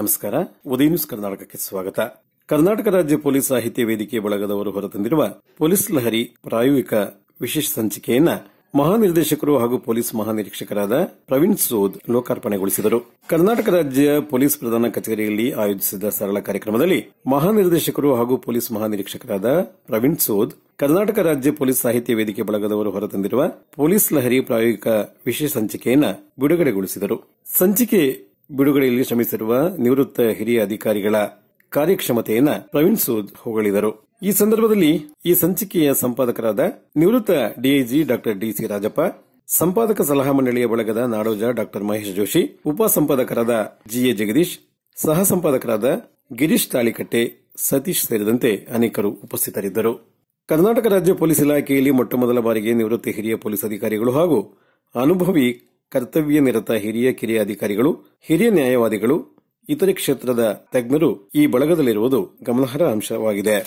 ನಮಸ್ಕಾರ ಉದಯ ನ್ಯೂಸ್ ಕರ್ನಾಟಕಕ್ಕೆ ಸ್ವಾಗತ ಕರ್ನಾಟಕ ರಾಜ್ಯ ಪೊಲೀಸ್ ಸಾಹಿತ್ಯ ವೇದಿಕೆ ಬಳಗದವರು ಹೊರತಂದಿರುವ ಪೊಲೀಸ್ ಲಹರಿ ಪ್ರಾಯೋಗಿಕ ವಿಶೇಷ ಸಂಚಿಕೆಯನ್ನ ಮಹಾನಿರ್ದೇಶಕರು ಹಾಗೂ ಪೊಲೀಸ್ ಮಹಾನಿರೀಕ್ಷಕರಾದ ಪ್ರವೀಣ್ ಸೋದ್ ಲೋಕಾರ್ಪಣೆಗೊಳಿಸಿದರು ಕರ್ನಾಟಕ ರಾಜ್ಯ ಪೊಲೀಸ್ ಪ್ರಧಾನ ಕಚೇರಿಯಲ್ಲಿ ಆಯೋಜಿಸಿದ ಸರಳ ಕಾರ್ಯಕ್ರಮದಲ್ಲಿ ಮಹಾನಿರ್ದೇಶಕರು ಹಾಗೂ ಪೊಲೀಸ್ ಮಹಾನಿರೀಕ್ಷಕರಾದ ಪ್ರವೀಣ್ ಸೋದ್ ಕರ್ನಾಟಕ ರಾಜ್ಯ ಪೊಲೀಸ್ ಸಾಹಿತ್ಯ ವೇದಿಕೆ ಬಳಗದವರು ಹೊರತಂದಿರುವ ಪೊಲೀಸ್ ಲಹರಿ ಪ್ರಾಯೋಗಿಕ ವಿಶೇಷ ಸಂಚಿಕೆಯನ್ನು ಬಿಡುಗಡೆಗೊಳಿಸಿದರು ಸಂಚಿಕೆ ಬಿಡುಗಡೆಯಲ್ಲಿ ಶ್ರಮಿಸಿರುವ ನಿವೃತ್ತ ಹಿರಿಯ ಅಧಿಕಾರಿಗಳ ಕಾರ್ಯಕ್ಷಮತೆಯನ್ನು ಪ್ರವೀಣ್ ಸೂದ್ ಹೊಗಳಿದರು ಈ ಸಂದರ್ಭದಲ್ಲಿ ಈ ಸಂಚಿಕೆಯ ಸಂಪಾದಕರಾದ ನಿವೃತ್ತ ಡಿಐಜಿ ಡಾಕ್ಟರ್ ಡಿಸಿ ರಾಜಪ್ಪ ಸಂಪಾದಕ ಸಲಹಾ ಮಂಡಳಿಯ ಬಳಗದ ನಾಡೋಜ ಡಾಕ್ಟರ್ ಮಹೇಶ್ ಜೋಶಿ ಉಪ ಸಂಪಾದಕರಾದ ಜಿಎ ಜಗದೀಶ್ ಸಹ ಸಂಪಾದಕರಾದ ಗಿರೀಶ್ ತಾಳಿಕಟ್ಟೆ ಸತೀಶ್ ಸೇರಿದಂತೆ ಅನೇಕರು ಉಪಸ್ಥಿತರಿದ್ದರು ಕರ್ನಾಟಕ ರಾಜ್ಯ ಪೊಲೀಸ್ ಇಲಾಖೆಯಲ್ಲಿ ಮೊಟ್ಟಮೊದಲ ಬಾರಿಗೆ ನಿವೃತ್ತ ಹಿರಿಯ ಪೊಲೀಸ್ ಅಧಿಕಾರಿಗಳು ಹಾಗೂ ಅನುಭವಿ ಕರ್ತವ್ಯ ನಿರತ ಹಿರಿಯ ಕಿರಿಯ ಅಧಿಕಾರಿಗಳು ಹಿರಿಯ ನ್ಯಾಯವಾದಿಗಳು ಇತರೆ ಕ್ಷೇತ್ರದ ತಜ್ಞರು ಈ ಬಳಗದಲ್ಲಿರುವುದು ಗಮನಾರ್ಹ ಅಂಶವಾಗಿದೆ